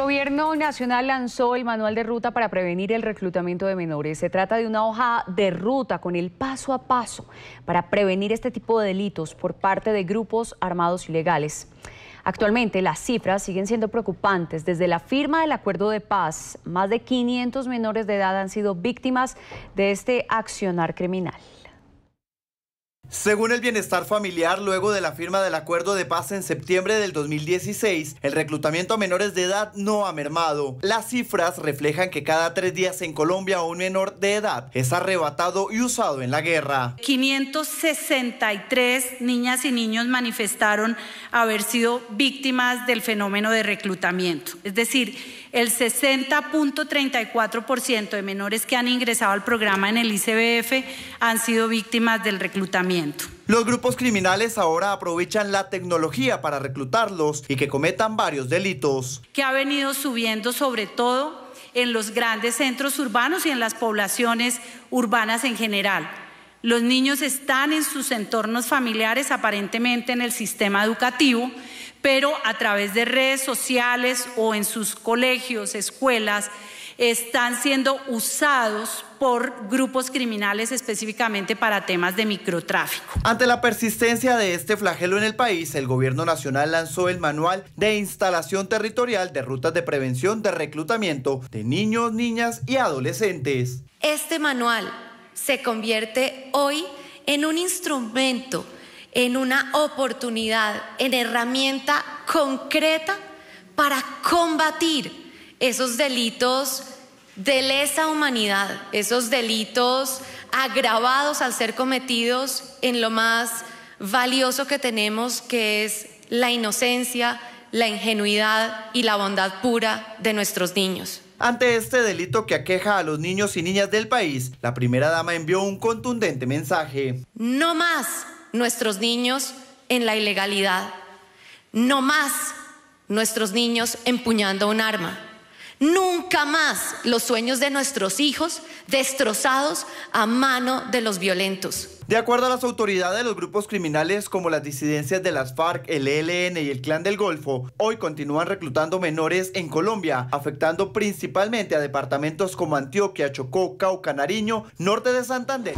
El Gobierno Nacional lanzó el manual de ruta para prevenir el reclutamiento de menores. Se trata de una hoja de ruta con el paso a paso para prevenir este tipo de delitos por parte de grupos armados ilegales. Actualmente las cifras siguen siendo preocupantes. Desde la firma del acuerdo de paz, más de 500 menores de edad han sido víctimas de este accionar criminal. Según el Bienestar Familiar, luego de la firma del acuerdo de paz en septiembre del 2016, el reclutamiento a menores de edad no ha mermado. Las cifras reflejan que cada tres días en Colombia un menor de edad es arrebatado y usado en la guerra. 563 niñas y niños manifestaron haber sido víctimas del fenómeno de reclutamiento. Es decir, el 60.34% de menores que han ingresado al programa en el ICBF han sido víctimas del reclutamiento. Los grupos criminales ahora aprovechan la tecnología para reclutarlos y que cometan varios delitos. Que ha venido subiendo sobre todo en los grandes centros urbanos y en las poblaciones urbanas en general los niños están en sus entornos familiares, aparentemente en el sistema educativo, pero a través de redes sociales o en sus colegios, escuelas, están siendo usados por grupos criminales específicamente para temas de microtráfico. Ante la persistencia de este flagelo en el país, el gobierno nacional lanzó el manual de instalación territorial de rutas de prevención de reclutamiento de niños, niñas y adolescentes. Este manual se convierte hoy en un instrumento, en una oportunidad, en herramienta concreta para combatir esos delitos de lesa humanidad, esos delitos agravados al ser cometidos en lo más valioso que tenemos, que es la inocencia, la ingenuidad y la bondad pura de nuestros niños. Ante este delito que aqueja a los niños y niñas del país, la primera dama envió un contundente mensaje. No más nuestros niños en la ilegalidad. No más nuestros niños empuñando un arma. Nunca más los sueños de nuestros hijos destrozados a mano de los violentos. De acuerdo a las autoridades, los grupos criminales como las disidencias de las FARC, el ELN y el Clan del Golfo hoy continúan reclutando menores en Colombia, afectando principalmente a departamentos como Antioquia, Chocó, Cauca, Nariño, norte de Santander.